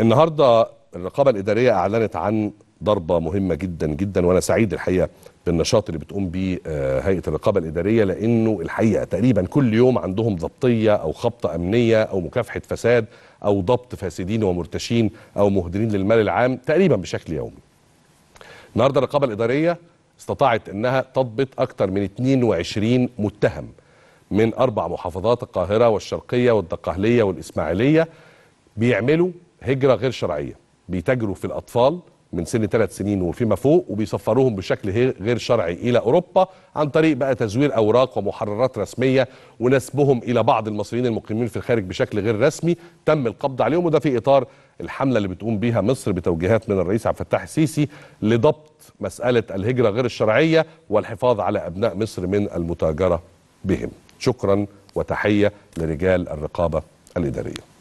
النهارده الرقابه الاداريه اعلنت عن ضربه مهمه جدا جدا وانا سعيد الحقيقه بالنشاط اللي بتقوم به آه، هيئه الرقابه الاداريه لانه الحقيقه تقريبا كل يوم عندهم ضبطيه او خبطه امنيه او مكافحه فساد او ضبط فاسدين ومرتشين او مهدرين للمال العام تقريبا بشكل يومي. النهارده الرقابه الاداريه استطاعت انها تضبط اكثر من 22 متهم من اربع محافظات القاهره والشرقيه والدقهليه والاسماعيليه بيعملوا هجرة غير شرعية بيتاجروا في الأطفال من سن ثلاث سنين وفيما فوق وبيسفروهم بشكل غير شرعي إلى أوروبا عن طريق بقى تزوير أوراق ومحررات رسمية ونسبهم إلى بعض المصريين المقيمين في الخارج بشكل غير رسمي تم القبض عليهم وده في إطار الحملة اللي بتقوم بيها مصر بتوجيهات من الرئيس عبد الفتاح السيسي لضبط مسألة الهجرة غير الشرعية والحفاظ على أبناء مصر من المتاجرة بهم شكرا وتحية لرجال الرقابة الإدارية